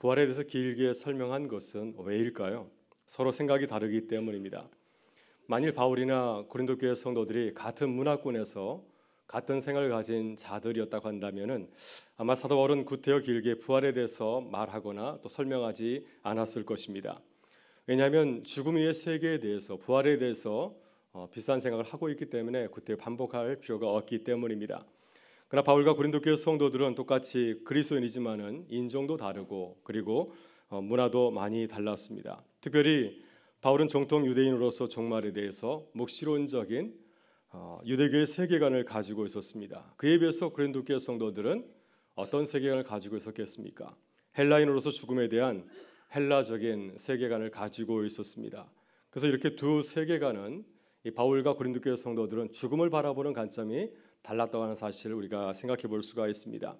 부활에 대해서 길게 설명한 것은 왜일까요? 서로 생각이 다르기 때문입니다. 만일 바울이나 고린도 교회 성도들이 같은 문화권에서 같은 생각을 가진 자들이었다고 한다면은 아마 사도 바울은 구태여 길게 부활에 대해서 말하거나 또 설명하지 않았을 것입니다. 왜냐하면 죽음 위의 세계에 대해서 부활에 대해서 어, 비슷한 생각을 하고 있기 때문에 구태 반복할 필요가 없기 때문입니다. 그러나 바울과 고린도 교회 성도들은 똑같이 그리스도인이지만은 인종도 다르고 그리고 어, 문화도 많이 달랐습니다. 특별히 바울은 정통 유대인으로서 종말에 대해서 묵시론적인 어, 유대교의 세계관을 가지고 있었습니다. 그에 비해서 고린도 교 성도들은 어떤 세계관을 가지고 있었겠습니까? 헬라인으로서 죽음에 대한 헬라적인 세계관을 가지고 있었습니다. 그래서 이렇게 두 세계관은 바울과 고린도 교 성도들은 죽음을 바라보는 관점이 달랐다고 하는 사실을 우리가 생각해 볼 수가 있습니다.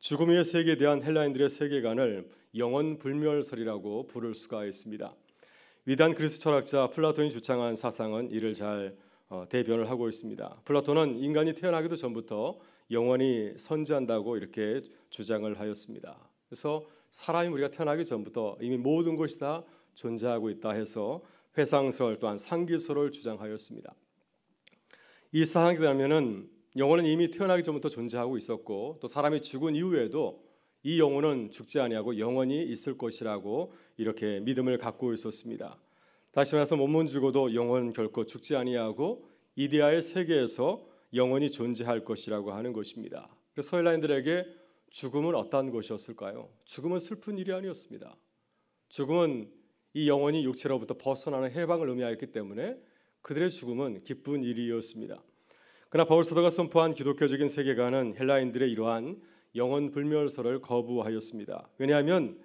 죽음의 세계에 대한 헬라인들의 세계관을 영원 불멸설이라고 부를 수가 있습니다. 위대한 그리스 철학자 플라톤이 주창한 사상은 이를 잘 어, 대변을 하고 있습니다. 플라톤은 인간이 태어나기도 전부터 영원히 선지한다고 이렇게 주장을 하였습니다. 그래서 사람이 우리가 태어나기 전부터 이미 모든 것이 다 존재하고 있다 해서 회상설 또한 상기설을 주장하였습니다. 이 사항에 따면은 영혼은 이미 태어나기 전부터 존재하고 있었고 또 사람이 죽은 이후에도 이 영혼은 죽지 아니하고 영원히 있을 것이라고 이렇게 믿음을 갖고 있었습니다. 다시 말해서 몸은 죽어도 영혼은 결코 죽지 아니하고 이데아의 세계에서 영원히 존재할 것이라고 하는 것입니다. 그래서 서일라인들에게 죽음은 어떠 것이었을까요? 죽음은 슬픈 일이 아니었습니다. 죽음은 이 영혼이 육체로부터 벗어나는 해방을 의미하였기 때문에 그들의 죽음은 기쁜 일이었습니다. 그러나 바울 사도가 선포한 기독교적인 세계관은 헬라인들의 이러한 영혼 불멸설을 거부하였습니다. 왜냐하면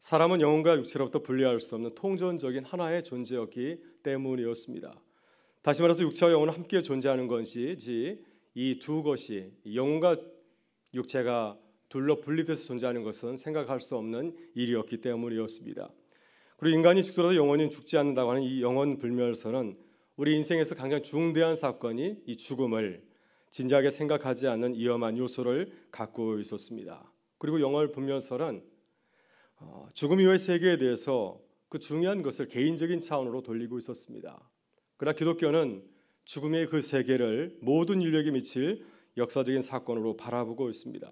사람은 영혼과 육체로부터 분리할 수 없는 통전적인 하나의 존재였기 때문이었습니다. 다시 말해서 육체와 영혼은 함께 존재하는 것이지 이 두 것이 영혼과 육체가 둘러 분리돼서 존재하는 것은 생각할 수 없는 일이었기 때문이었습니다. 그리고 인간이 죽더라도 영혼이 죽지 않는다고 하는 이 영혼 불멸설은 우리 인생에서 가장 중대한 사건이 이 죽음을 진지하게 생각하지 않는 위험한 요소를 갖고 있었습니다. 그리고 영화를 면서는 어, 죽음 이후의 세계에 대해서 그 중요한 것을 개인적인 차원으로 돌리고 있었습니다. 그러나 기독교는 죽음의 그 세계를 모든 인류에게 미칠 역사적인 사건으로 바라보고 있습니다.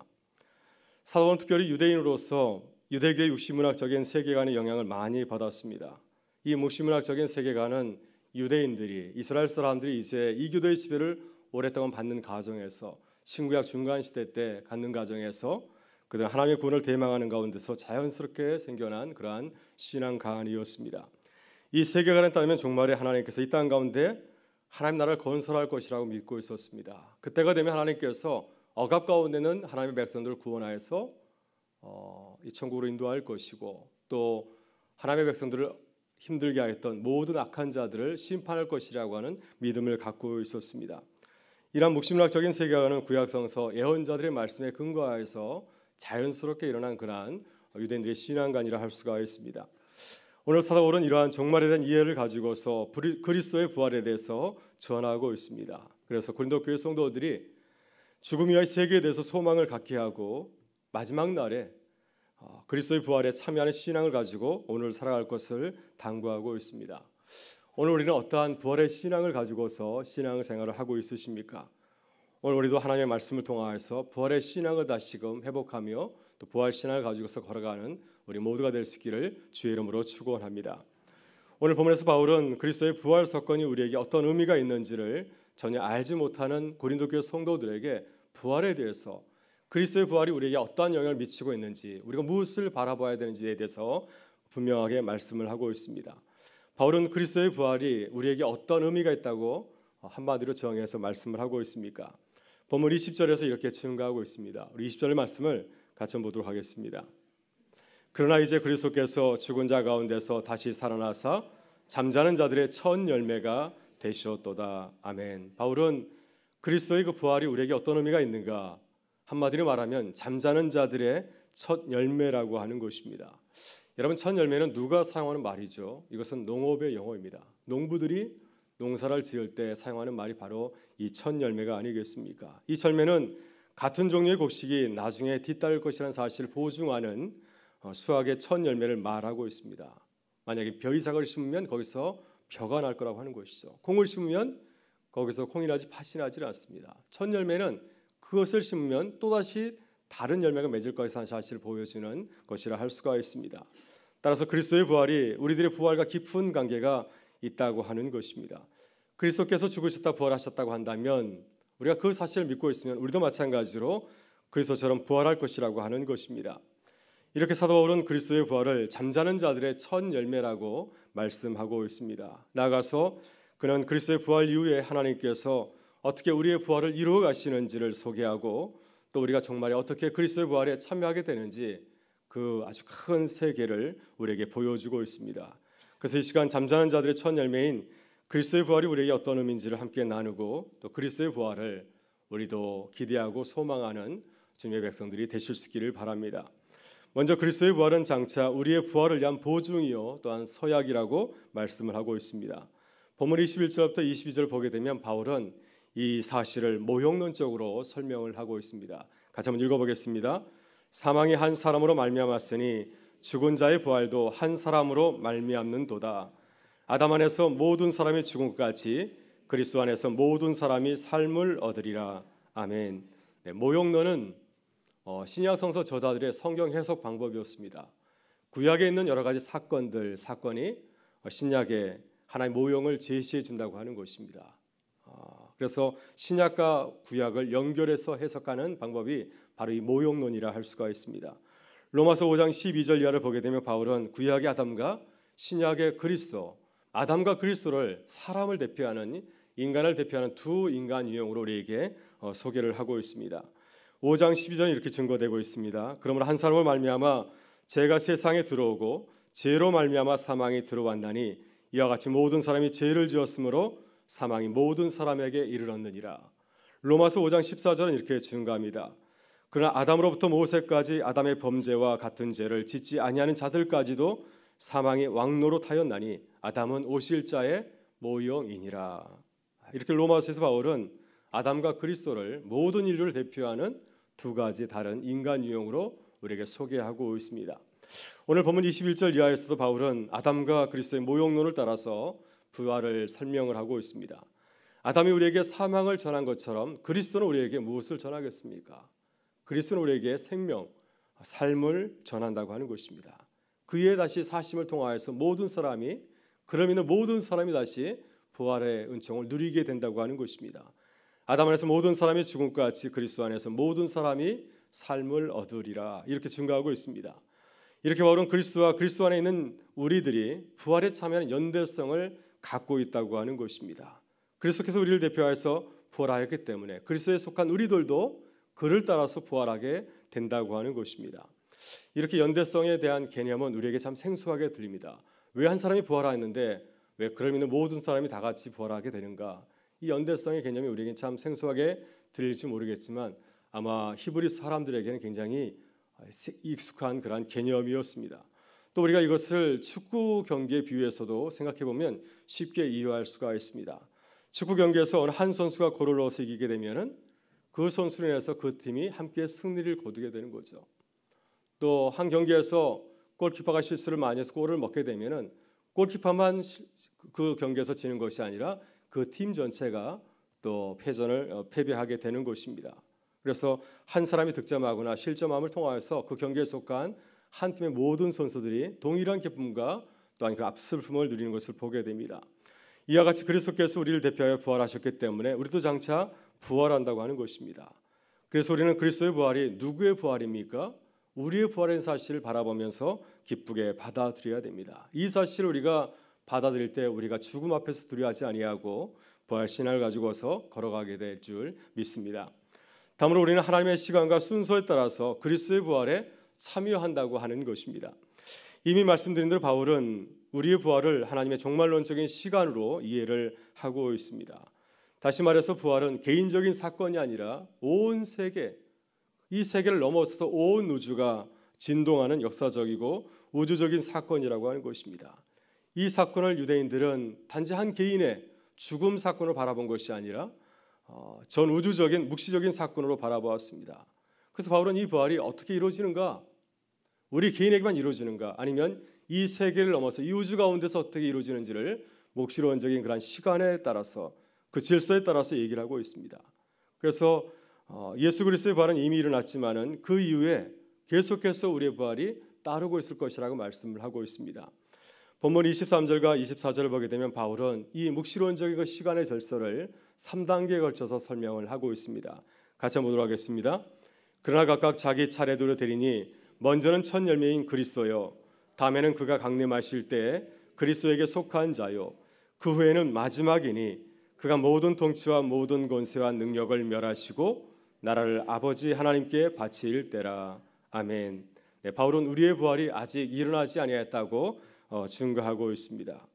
사도원 특별히 유대인으로서 유대교의 육시문학적인 세계관의 영향을 많이 받았습니다. 이 묵시문학적인 세계관은 유대인들이 이스라엘 사람들이 이제 이교도의 지배를 오랫동안 받는 가정에서 신구약 중간 시대 때 갖는 가정에서 그들 하나님의 구원을 대망하는 가운데서 자연스럽게 생겨난 그러한 신앙 강한이었습니다. 이 세계관에 따르면 종말에 하나님께서 이 땅 가운데 하나님 나라를 건설할 것이라고 믿고 있었습니다. 그때가 되면 하나님께서 억압 가운데는 하나님의 백성들을 구원하여서 어, 이 천국으로 인도할 것이고 또 하나님의 백성들을 힘들게 하였던 모든 악한 자들을 심판할 것이라고 하는 믿음을 갖고 있었습니다. 이러 묵심락적인 세계관은 구약성서 예언자들의 말씀에 근거하여서 자연스럽게 일어난 그러한 유대인들의 신앙관이라 할 수가 있습니다. 오늘 사도울은 이러한 종말에 대한 이해를 가지고서 그리스도의 부활에 대해서 전하고 있습니다. 그래서 고린도 교회 성도들이 죽음이와의 세계에 대해서 소망을 갖게 하고 마지막 날에 어, 그리스도의 부활에 참여하는 신앙을 가지고 오늘 살아갈 것을 당부하고 있습니다. 오늘 우리는 어떠한 부활의 신앙을 가지고서 신앙 생활을 하고 있으십니까? 오늘 우리도 하나님의 말씀을 통하여서 부활의 신앙을 다시금 회복하며 또 부활 신앙을 가지고서 걸어가는 우리 모두가 될 수 있기를 주의 이름으로 축원합니다. 오늘 본문에서 바울은 그리스도의 부활 사건이 우리에게 어떤 의미가 있는지를 전혀 알지 못하는 고린도 교회 성도들에게 부활에 대해서 그리스도의 부활이 우리에게 어떠한 영향을 미치고 있는지 우리가 무엇을 바라봐야 되는지에 대해서 분명하게 말씀을 하고 있습니다. 바울은 그리스도의 부활이 우리에게 어떤 의미가 있다고 한마디로 정해서 말씀을 하고 있습니까? 본문 20절에서 이렇게 증가하고 있습니다. 우리 20절의 말씀을 같이 보도록 하겠습니다. 그러나 이제 그리스도께서 죽은 자 가운데서 다시 살아나사 잠자는 자들의 첫 열매가 되셨도다. 아멘. 바울은 그리스도의 그 부활이 우리에게 어떤 의미가 있는가 한마디로 말하면 잠자는 자들의 첫 열매라고 하는 것입니다. 여러분 첫 열매는 누가 사용하는 말이죠. 이것은 농업의 용어입니다. 농부들이 농사를 지을 때 사용하는 말이 바로 이 첫 열매가 아니겠습니까? 이 열매는 같은 종류의 곡식이 나중에 뒤따를 것이라는 사실을 보증하는 어, 수학의 첫 열매를 말하고 있습니다. 만약에 벼이삭을 심으면 거기서 벼가 날 거라고 하는 것이죠. 콩을 심으면 거기서 콩이 나지 팥이 나지 않습니다. 첫 열매는 그것을 심으면 또다시 다른 열매가 맺을 것이라는 사실을 보여주는 것이라 할 수가 있습니다. 따라서 그리스도의 부활이 우리들의 부활과 깊은 관계가 있다고 하는 것입니다. 그리스도께서 죽으셨다 부활하셨다고 한다면 우리가 그 사실을 믿고 있으면 우리도 마찬가지로 그리스도처럼 부활할 것이라고 하는 것입니다. 이렇게 사도 바울은 그리스도의 부활을 잠자는 자들의 첫 열매라고 말씀하고 있습니다. 나가서 그는 그리스도의 부활 이후에 하나님께서 어떻게 우리의 부활을 이루어 가시는지를 소개하고 또 우리가 정말 어떻게 그리스도의 부활에 참여하게 되는지 그 아주 큰 세계를 우리에게 보여주고 있습니다. 그래서 이 시간 잠자는 자들의 첫 열매인 그리스도의 부활이 우리에게 어떤 의미인지를 함께 나누고 또 그리스도의 부활을 우리도 기대하고 소망하는 주님의 백성들이 되실 수 있기를 바랍니다. 먼저 그리스도의 부활은 장차 우리의 부활을 위한 보증이요 또한 서약이라고 말씀을 하고 있습니다. 본문 21절부터 22절 보게 되면 바울은 이 사실을 모형론적으로 설명을 하고 있습니다. 같이 한번 읽어보겠습니다. 사망이 한 사람으로 말미암았으니 죽은 자의 부활도 한 사람으로 말미암는도다. 아담 안에서 모든 사람이 죽은 것같이 그리스도 안에서 모든 사람이 삶을 얻으리라. 아멘. 네, 모형론은 어, 신약성서 저자들의 성경 해석 방법이었습니다. 구약에 있는 여러 가지 사건들 사건이 신약의 하나의 모형을 제시해 준다고 하는 것입니다. 그래서 신약과 구약을 연결해서 해석하는 방법이 바로 이 모형론이라 할 수가 있습니다. 로마서 5장 12절 이하를 보게 되면 바울은 구약의 아담과 신약의 그리스도, 아담과 그리스도를 사람을 대표하는 인간을 대표하는 두 인간 유형으로 우리에게 어, 소개를 하고 있습니다. 5장 1 2절 이렇게 증거되고 있습니다. 그러므로 한 사람을 말미암아 죄가 세상에 들어오고 죄로 말미암아 사망이 들어왔나니 이와 같이 모든 사람이 죄를 지었으므로 사망이 모든 사람에게 이르렀느니라. 로마서 5장 14절은 이렇게 증가합니다. 그러나 아담으로부터 모세까지 아담의 범죄와 같은 죄를 짓지 아니하는 자들까지도 사망의 왕노로 타였나니 아담은 오실 자의 모형이니라. 이렇게 로마서에서 바울은 아담과 그리스도를 모든 인류를 대표하는 두 가지 다른 인간 유형으로 우리에게 소개하고 있습니다. 오늘 본문 21절 이하에서도 바울은 아담과 그리스도의 모형론을 따라서 부활을 설명을 하고 있습니다. 아담이 우리에게 사망을 전한 것처럼 그리스도는 우리에게 무엇을 전하겠습니까? 그리스도는 우리에게 생명, 삶을 전한다고 하는 것입니다. 그의 다시 사심을 통하여서 모든 사람이 그러면 모든 사람이 다시 부활의 은총을 누리게 된다고 하는 것입니다. 아담 안에서 모든 사람이 죽음 같이 그리스도 안에서 모든 사람이 삶을 얻으리라 이렇게 증거하고 있습니다. 이렇게 바울은 그리스도와 그리스도 안에 있는 우리들이 부활에 참여하는 연대성을 갖고 있다고 하는 것입니다. 그리스도께서 우리를 대표하서 부활하였기 때문에 그리스도에 속한 우리들도 그를 따라서 부활하게 된다고 하는 것입니다. 이렇게 연대성에 대한 개념은 우리에게 참 생소하게 들립니다. 왜 한 사람이 부활하였는데 왜 그를 믿는 모든 사람이 다 같이 부활하게 되는가? 이 연대성의 개념이 우리에게 참 생소하게 들릴지 모르겠지만 아마 히브리 사람들에게는 굉장히 익숙한 그러한 개념이었습니다. 또 우리가 이것을 축구 경기에 비유해서도 생각해 보면 쉽게 이해할 수가 있습니다. 축구 경기에서 어느 한 선수가 골을 넣어서 이기게 되면은 그 선수로 인해서 그 팀이 함께 승리를 거두게 되는 거죠. 또 한 경기에서 골키퍼가 실수를 많이 해서 골을 먹게 되면은 골키퍼만 그 경기에서 지는 것이 아니라 그 팀 전체가 또 패전을 어, 패배하게 되는 것입니다. 그래서 한 사람이 득점하거나 실점함을 통하여서 그 경기에 속한 한 팀의 모든 선수들이 동일한 기쁨과 또한 그 앞슬픔을 누리는 것을 보게 됩니다. 이와 같이 그리스도께서 우리를 대표하여 부활하셨기 때문에 우리도 장차 부활한다고 하는 것입니다. 그래서 우리는 그리스도의 부활이 누구의 부활입니까? 우리의 부활인 사실을 바라보면서 기쁘게 받아들여야 됩니다. 이 사실을 우리가 받아들일 때 우리가 죽음 앞에서 두려워하지 아니하고 부활 신앙을 가지고서 걸어가게 될 줄 믿습니다. 다음으로 우리는 하나님의 시간과 순서에 따라서 그리스도의 부활에 참여한다고 하는 것입니다. 이미 말씀드린 대로 바울은 우리의 부활을 하나님의 종말론적인 시간으로 이해를 하고 있습니다. 다시 말해서 부활은 개인적인 사건이 아니라 온 세계 이 세계를 넘어서서 온 우주가 진동하는 역사적이고 우주적인 사건이라고 하는 것입니다. 이 사건을 유대인들은 단지 한 개인의 죽음 사건으 바라본 것이 아니라 어, 전 우주적인 묵시적인 사건으로 바라보았습니다. 그래서 바울은 이 부활이 어떻게 이루어지는가? 우리 개인에게만 이루어지는가? 아니면 이 세계를 넘어서 이 우주 가운데서 어떻게 이루어지는지를 묵시론적인 그런 시간에 따라서 그 질서에 따라서 얘기를 하고 있습니다. 그래서 어, 예수 그리스도의 부활은 이미 일어났지만은 그 이후에 계속해서 우리의 부활이 따르고 있을 것이라고 말씀을 하고 있습니다. 본문 23절과 24절을 보게 되면 바울은 이 묵시론적인 그 시간의 절서를 3단계에 걸쳐서 설명을 하고 있습니다. 같이 한 보도록 하겠습니다. 그러나 각각 자기 차례대로 되리니 먼저는 첫 열매인 그리스도요 다음에는 그가 강림하실 때에 그리스도에게 속한 자요 그 후에는 마지막이니 그가 모든 통치와 모든 권세와 능력을 멸하시고 나라를 아버지 하나님께 바칠 때라 아멘. 네, 바울은 우리의 부활이 아직 일어나지 아니하였다고 어, 증거하고 있습니다.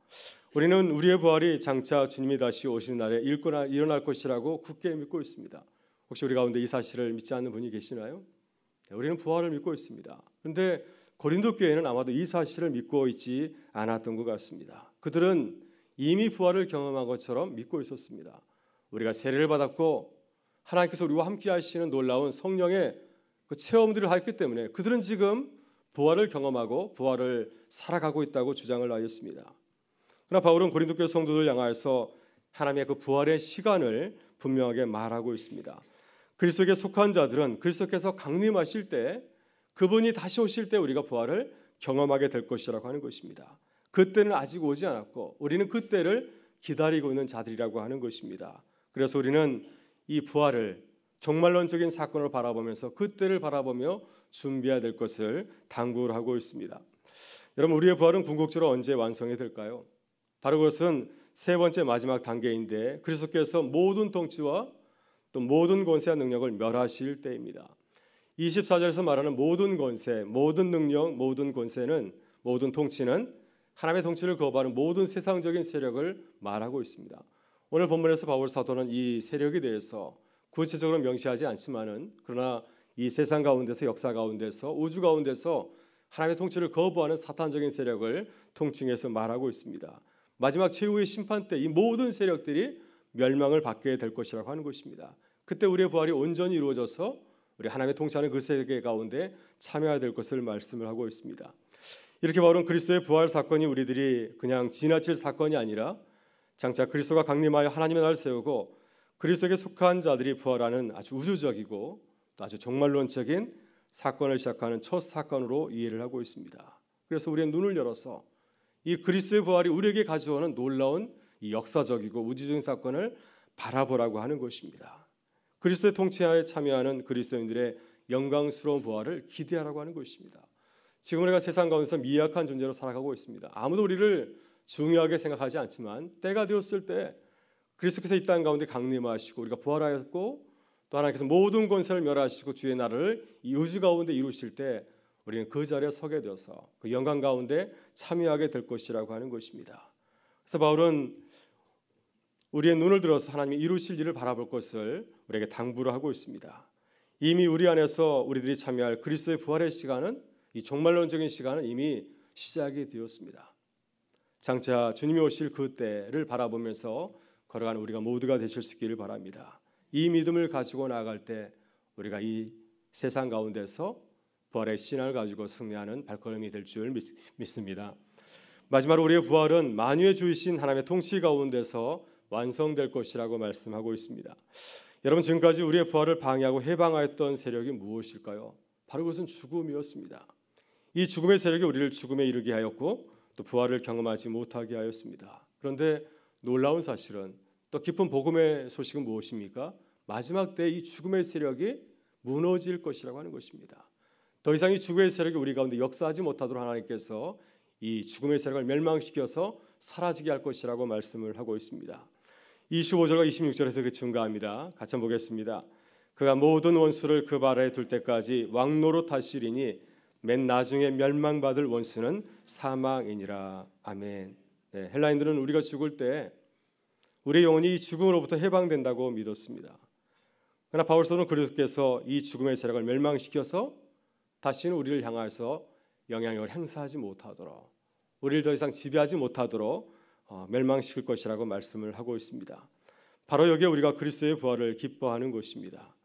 우리는 우리의 부활이 장차 주님이 다시 오시는 날에 일어날 것이라고 굳게 믿고 있습니다. 혹시 우리 가운데 이 사실을 믿지 않는 분이 계시나요? 네, 우리는 부활을 믿고 있습니다. 그런데 고린도 교회는 아마도 이 사실을 믿고 있지 않았던 것 같습니다. 그들은 이미 부활을 경험한 것처럼 믿고 있었습니다. 우리가 세례를 받았고 하나님께서 우리와 함께 하시는 놀라운 성령의 그 체험들을 했기 때문에 그들은 지금 부활을 경험하고 부활을 살아가고 있다고 주장을 하였습니다. 그러나 바울은 고린도 교회 성도들 향하여서 하나님의 그 부활의 시간을 분명하게 말하고 있습니다. 그리스도에 속한 자들은 그리스도께서 강림하실 때 그분이 다시 오실 때 우리가 부활을 경험하게 될 것이라고 하는 것입니다. 그때는 아직 오지 않았고 우리는 그때를 기다리고 있는 자들이라고 하는 것입니다. 그래서 우리는 이 부활을 종말론적인 사건을 바라보면서 그때를 바라보며 준비해야 될 것을 당부를 하고 있습니다. 여러분 우리의 부활은 궁극적으로 언제 완성이 될까요? 바로 그것은 세 번째 마지막 단계인데 그리스도께서 모든 통치와 또 모든 권세와 능력을 멸하실 때입니다. 24절에서 말하는 모든 권세, 모든 능력, 모든 권세는 모든 통치는 하나님의 통치를 거부하는 모든 세상적인 세력을 말하고 있습니다. 오늘 본문에서 바울 사도는 이 세력에 대해서 구체적으로 명시하지 않지만은 그러나 이 세상 가운데서 역사 가운데서 우주 가운데서 하나님의 통치를 거부하는 사탄적인 세력을 통칭해서 말하고 있습니다. 마지막 최후의 심판 때 이 모든 세력들이 멸망을 받게 될 것이라고 하는 것입니다. 그때 우리의 부활이 온전히 이루어져서 우리 하나님의 통치하는 그 세계 가운데 참여해야 될 것을 말씀을 하고 있습니다. 이렇게 바울은 그리스도의 부활 사건이 우리들이 그냥 지나칠 사건이 아니라 장차 그리스도가 강림하여 하나님의 나 세우고 그리스도에 속한 자들이 부활하는 아주 우주적이고 또 아주 정말론적인 사건을 시작하는 첫 사건으로 이해를 하고 있습니다. 그래서 우리의 눈을 열어서 이 그리스도의 부활이 우리에게 가져오는 놀라운 이 역사적이고 우주적인 사건을 바라보라고 하는 것입니다. 그리스도의 통치하에 참여하는 그리스도인들의 영광스러운 부활을 기대하라고 하는 것입니다. 지금 우리가 세상 가운데서 미약한 존재로 살아가고 있습니다. 아무도 우리를 중요하게 생각하지 않지만 때가 되었을 때 그리스도께서 이 땅 가운데 강림하시고 우리가 부활하였고 또 하나님께서 모든 권세를 멸하시고 주의 나라를 이 우주 가운데 이루실 때 우리는 그 자리에 서게 되어서 그 영광 가운데 참여하게 될 것이라고 하는 것입니다. 그래서 바울은 우리의 눈을 들어서 하나님이 이루실 일을 바라볼 것을 우리에게 당부를 하고 있습니다. 이미 우리 안에서 우리들이 참여할 그리스도의 부활의 시간은 이 종말론적인 시간은 이미 시작이 되었습니다. 장차 주님이 오실 그때를 바라보면서 걸어가는 우리가 모두가 되실 수 있기를 바랍니다. 이 믿음을 가지고 나아갈 때 우리가 이 세상 가운데서 부활의 신앙을 가지고 승리하는 발걸음이 될 줄 믿습니다. 마지막으로 우리의 부활은 만유의 주이신 하나님의 통치 가운데서 완성될 것이라고 말씀하고 있습니다. 여러분 지금까지 우리의 부활을 방해하고 해방하였던 세력이 무엇일까요? 바로 그것은 죽음이었습니다. 이 죽음의 세력이 우리를 죽음에 이르게 하였고 또 부활을 경험하지 못하게 하였습니다. 그런데 놀라운 사실은 또 깊은 복음의 소식은 무엇입니까? 마지막 때 이 죽음의 세력이 무너질 것이라고 하는 것입니다. 더 이상 이 죽음의 세력이 우리 가운데 역사하지 못하도록 하나님께서 이 죽음의 세력을 멸망시켜서 사라지게 할 것이라고 말씀을 하고 있습니다. 25절과 26절에서 그 증가합니다. 같이 보겠습니다. 그가 모든 원수를 그 발에 둘 때까지 왕노로 다시리니 맨 나중에 멸망받을 원수는 사망이니라. 아멘. 네, 헬라인들은 우리가 죽을 때우리 영혼이 죽음으로부터 해방된다고 믿었습니다. 그러나 바울서는 그리스도께서 이 죽음의 세력을 멸망시켜서 다시는 우리를 향하서 영향력을 행사하지 못하도록 우리를 더 이상 지배하지 못하도록 어, 멸망시킬 것이라고 말씀을 하고 있습니다. 바로 여기에 우리가 그리스도의 부활을 기뻐하는 것입니다.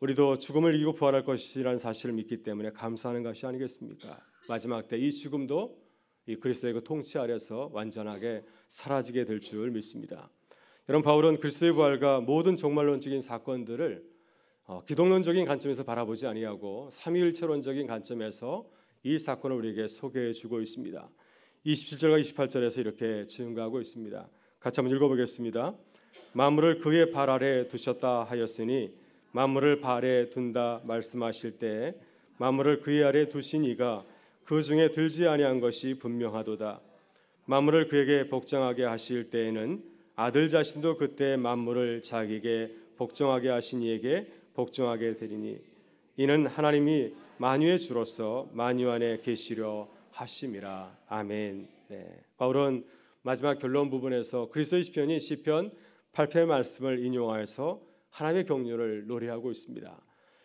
우리도 죽음을 이기고 부활할 것이라는 사실을 믿기 때문에 감사하는 것이 아니겠습니까? 마지막 때 이 죽음도 이 그리스도의 그 통치 아래서 완전하게 사라지게 될 줄 믿습니다. 여러분 바울은 그리스도의 부활과 모든 종말론적인 사건들을 어, 기독론적인 관점에서 바라보지 아니하고 삼위일체론적인 관점에서 이 사건을 우리에게 소개해 주고 있습니다. 27절과 28절에서 이렇게 증거하고 있습니다. 같이 한번 읽어보겠습니다. 만물을 그의 발 아래 두셨다 하였으니 만물을 발에 둔다 말씀하실 때 만물을 그의 아래 두신 이가 그 중에 들지 아니한 것이 분명하도다. 만물을 그에게 복종하게 하실 때에는 아들 자신도 그때 만물을 자기에게 복종하게 하신 이에게 복종하게 되리니 이는 하나님이 만유의 주로서 만유 안에 계시려 하심이라. 아멘. 네. 바울은 마지막 결론 부분에서 그리스도의 시편이 시편 8편 말씀을 인용하여서 하나님의 경륜을 노래하고 있습니다.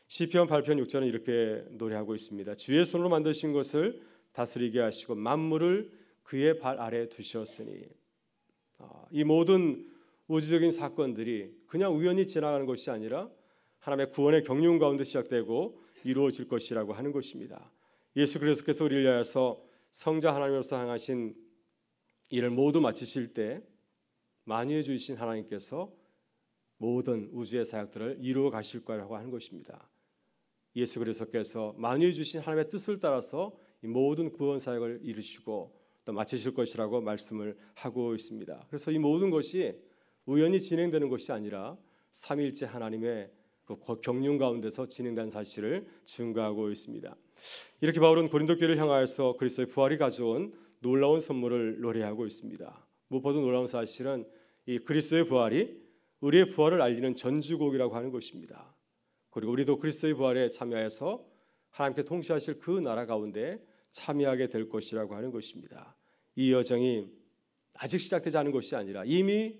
시편 8편 6절은 이렇게 노래하고 있습니다. 주의 손으로 만드신 것을 다스리게 하시고 만물을 그의 발 아래 두셨으니 어, 이 모든 우주적인 사건들이 그냥 우연히 지나가는 것이 아니라 하나님의 구원의 경륜 가운데 시작되고 이루어질 것이라고 하는 것입니다. 예수 그리스도께서 우리를 위하여서 성자 하나님으로서 행하신 일을 모두 마치실 때만유해주신 하나님께서 모든 우주의 사역들을 이루어 가실 거라고 하는 것입니다. 예수 그리스도께서 만유의 주신 하나님의 뜻을 따라서 모든 구원 사역을 이루시고 또 마치실 것이라고 말씀을 하고 있습니다. 그래서 이 모든 것이 우연히 진행되는 것이 아니라 삼일째 하나님의 그 경륜 가운데서 진행된 사실을 증거하고 있습니다. 이렇게 바울은 고린도 교회를 향하여서 그리스도의 부활이 가져온 놀라운 선물을 노래하고 있습니다. 무엇보다 놀라운 사실은 이 그리스도의 부활이 우리의 부활을 알리는 전주곡이라고 하는 것입니다. 그리고 우리도 그리스도의 부활에 참여해서 하나님께 통치하실 그 나라 가운데 참여하게 될 것이라고 하는 것입니다. 이 여정이 아직 시작되지 않은 것이 아니라 이미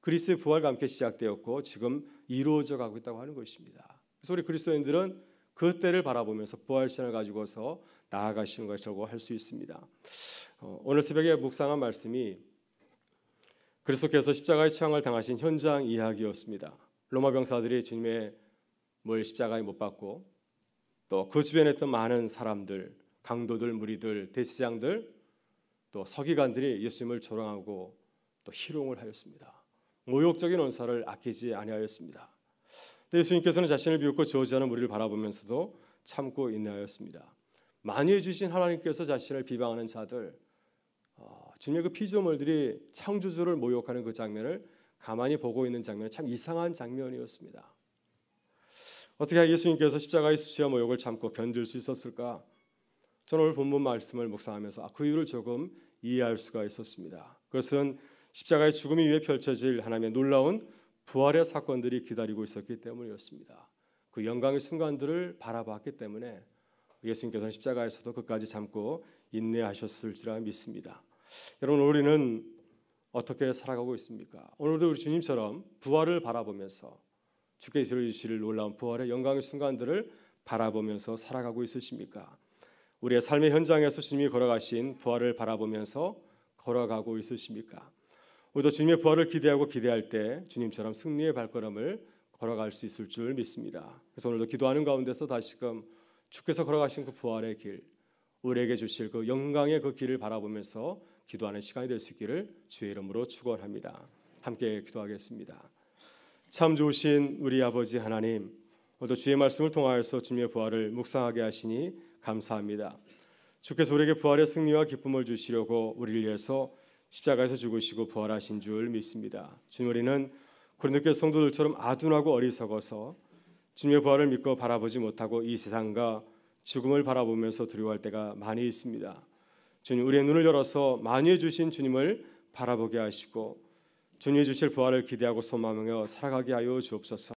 그리스도의 부활과 함께 시작되었고 지금 이루어져 가고 있다고 하는 것입니다. 그래서 우리 그리스도인들은 그 때를 바라보면서 부활신을 가지고서 나아가시는 것이라고 할 수 있습니다. 어, 오늘 새벽에 묵상한 말씀이 그리스도께서 십자가의 취향을 당하신 현장 이야기였습니다. 로마 병사들이 주님의 뭘 십자가에 못 박고 또 그 주변에 있던 많은 사람들, 강도들, 무리들, 대시장들 또 서기관들이 예수님을 조롱하고 또 희롱을 하였습니다. 모욕적인 언사를 아끼지 아니하였습니다. 예수님께서는 자신을 비웃고 저지하는 우리를 바라보면서도 참고 인내하였습니다. 많이 해주신 하나님께서 자신을 비방하는 자들, 어, 주님의 그 피조물들이 창조주를 모욕하는 그 장면을 가만히 보고 있는 장면은 참 이상한 장면이었습니다. 어떻게 예수님께서 십자가의 수치와 모욕을 참고 견딜 수 있었을까? 저는 오늘 본문 말씀을 묵상하면서 아, 그 이유를 조금 이해할 수가 있었습니다. 그것은 십자가의 죽음이 위에 펼쳐질 하나님의 놀라운 부활의 사건들이 기다리고 있었기 때문이었습니다. 그 영광의 순간들을 바라봤기 때문에 예수님께서는 십자가에서도 끝까지 참고 인내하셨을지라 믿습니다. 여러분 우리는 어떻게 살아가고 있습니까? 오늘도 우리 주님처럼 부활을 바라보면서 주께서 주실 놀라운 부활의 영광의 순간들을 바라보면서 살아가고 있으십니까? 우리의 삶의 현장에서 주님이 걸어가신 부활을 바라보면서 걸어가고 있으십니까? 우리도 주님의 부활을 기대하고 기대할 때 주님처럼 승리의 발걸음을 걸어갈 수 있을 줄 믿습니다. 그래서 오늘도 기도하는 가운데서 다시금 주께서 걸어가신 그 부활의 길, 우리에게 주실 그 영광의 그 길을 바라보면서 기도하는 시간이 될 수 있기를 주의 이름으로 축원합니다. 함께 기도하겠습니다. 참 좋으신 우리 아버지 하나님, 오늘도 주의 말씀을 통하여서 주님의 부활을 묵상하게 하시니 감사합니다. 주께서 우리에게 부활의 승리와 기쁨을 주시려고 우리를 위해서 십자가에서 죽으시고 부활하신 줄 믿습니다. 주님 우리는 고린도교 성도들처럼 아둔하고 어리석어서 주님의 부활을 믿고 바라보지 못하고 이 세상과 죽음을 바라보면서 두려워할 때가 많이 있습니다. 주님 우리의 눈을 열어서 많이 해주신 주님을 바라보게 하시고 주님이 주실 부활을 기대하고 소망하며 살아가게 하여 주옵소서.